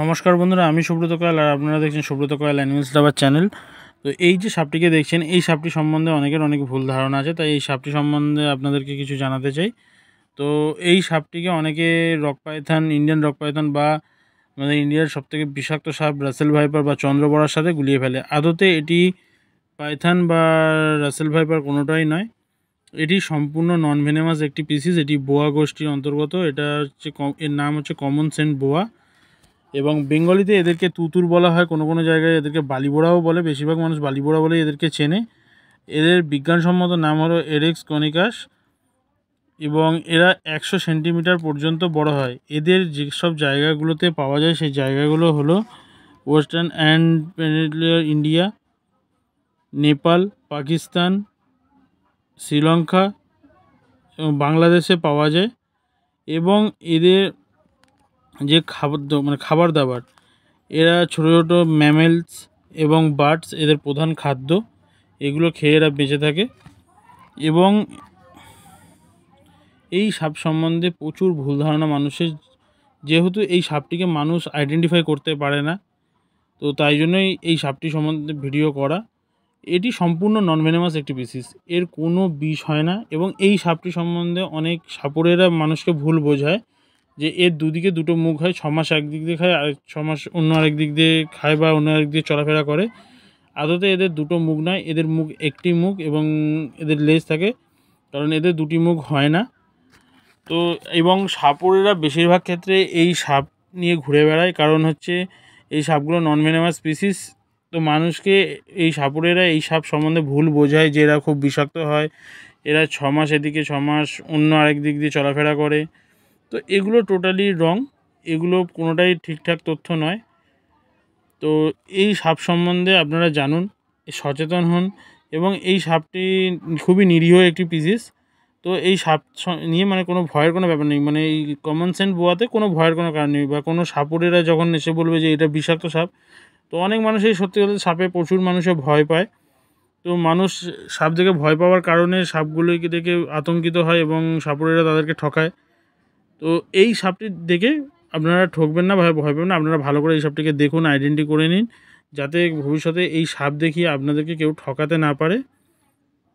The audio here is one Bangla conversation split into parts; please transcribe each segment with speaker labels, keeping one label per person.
Speaker 1: নমস্কার বন্ধুরা আমি সুব্রত কয়াল আর আপনারা দেখছেন সুব্রত কয়াল অ্যানিমেলস ডাবার চ্যানেল তো এই যে সাপটিকে দেখছেন এই সাপটি সম্বন্ধে অনেকের অনেক ভুল ধারণা আছে তাই এই সাপটি সম্বন্ধে আপনাদেরকে কিছু জানাতে চাই তো এই সাপটিকে অনেকে rock python Indian rock python বা আমাদের ইন্ডিয়ার সবথেকে বিষাক্ত সাপ রাসেল ভাইপার বা চন্দ্রবড়ার সাথে গুলিয়ে ফেলে আদতে এটি পায়থান বা রাসেল ভাইপার কোনোটাই নয় এটি সম্পূর্ণ নন ভেনেমাস একটি পিসিস এটি বোয়া গোষ্ঠীর অন্তর্গত এটা হচ্ছে এর নাম হচ্ছে কমন সেন্ট বোয়া এবং বেঙ্গলিতে এদেরকে তুতুর বলা হয় কোনো কোনো জায়গায় এদেরকে বালিবোড়াও বলে বেশিরভাগ মানুষ বালিবোড়া বলে এদেরকে চেনে এদের বিজ্ঞানসম্মত নাম হলো এরেক্স কনিকাস এবং এরা একশো সেন্টিমিটার পর্যন্ত বড় হয় এদের যেসব জায়গাগুলোতে পাওয়া যায় সেই জায়গাগুলো হলো western and India Nepal Pakistan Sri Lanka এবং বাংলাদেশে পাওয়া যায় এবং এদের যে খাবার মানে খাবার দাবার এরা ছোটো ছোটো ম্যামেলস এবং বার্ডস এদের প্রধান খাদ্য এগুলো খেয়ে এরা বেঁচে থাকে এবং এই সাপ সম্বন্ধে প্রচুর ভুল ধারণা মানুষের যেহেতু এই সাপটিকে মানুষ আইডেন্টিফাই করতে পারে না তো তাই জন্যই এই সাপটি সম্বন্ধে ভিডিও করা এটি সম্পূর্ণ নন ভেনেমাস একটি বিসিস এর কোনো বিষ হয় না এবং এই সাপটি সম্বন্ধে অনেক সাপড়েরা মানুষকে ভুল বোঝায় যে এর দুদিকে দুটো মুখ হয় ছ মাস একদিক দিয়ে খায় আর ছ মাস অন্য আরেক দিক দিয়ে খায় বা অন্য আরেক দিয়ে চলাফেরা করে আদতে এদের দুটো মুখ নয় এদের মুখ একটি মুখ এবং এদের লেজ থাকে কারণ এদের দুটি মুখ হয় না তো এবং সাপড়েরা বেশিরভাগ ক্ষেত্রে এই সাপ নিয়ে ঘুরে বেড়ায় কারণ হচ্ছে এই সাপগুলো নন ভেনামাস স্পিসিস তো মানুষকে এই সাপুরেরা এই সাপ সম্বন্ধে ভুল বোঝায় যে এরা খুব বিষাক্ত হয় এরা ছমাস এদিকে ছ মাস অন্য আরেক দিক দিয়ে চলাফেরা করে তো এগুলো টোটালি রং এগুলো কোনোটাই ঠিকঠাক তথ্য নয় তো এই সাপ সম্বন্ধে আপনারা জানুন সচেতন হন এবং এই সাপটি খুবই নিরীহ একটি পিজিস তো এই সাপ নিয়ে মানে কোনো ভয়ের কোনো ব্যাপার নেই মানে এই কমন সেন্ট বোয়াতে কোনো ভয়ের কোনো কারণ নেই বা কোনো সাপুরেরা যখন এসে বলবে যে এটা বিষাক্ত সাপ তো অনেক মানুষ এই সত্যি কথা সাপে প্রচুর মানুষে ভয় পায় তো মানুষ সাপ দেখে ভয় পাওয়ার কারণে সাপগুলোকে দেখে আতঙ্কিত হয় এবং সাপুরেরা তাদেরকে ঠকায় তো এই সাপটির দেখে আপনারা ঠকবেন না ভয় ভয় পাবেন না আপনারা ভালো করে এই সাপটিকে দেখুন আইডেন্টি করে নিন যাতে ভবিষ্যতে এই সাপ দেখিয়ে আপনাদেরকে কেউ ঠকাতে না পারে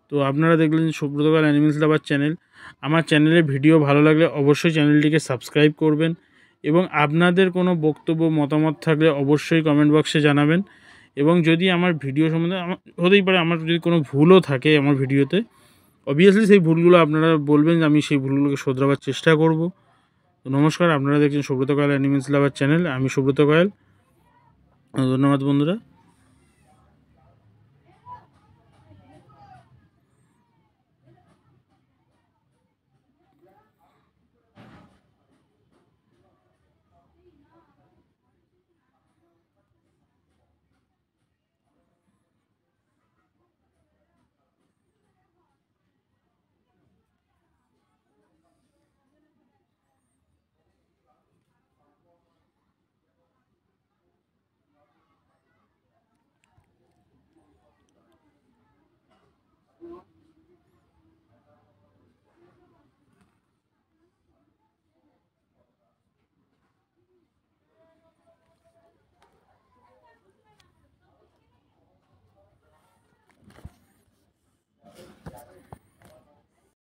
Speaker 1: তো আপনারা দেখলেন সুব্রতকাল অ্যানিমেলস লাভার চ্যানেল আমার চ্যানেলের ভিডিও ভালো লাগলে অবশ্যই চ্যানেলটিকে সাবস্ক্রাইব করবেন এবং আপনাদের কোনো বক্তব্য মতামত থাকলে অবশ্যই কমেন্ট বক্সে জানাবেন এবং যদি আমার ভিডিও সম্বন্ধে হতেই পারে আমার যদি কোনো ভুলও থাকে আমার ভিডিওতে অবভিয়াসলি সেই ভুলগুলো আপনারা বলবেন আমি সেই ভুলগুলোকে শোধরাবার চেষ্টা করব তো নমস্কার আপনারা দেখছেন Subrata Koyel animals lover channel আমি সুব্রত কয়েল ধন্যবাদ বন্ধুরা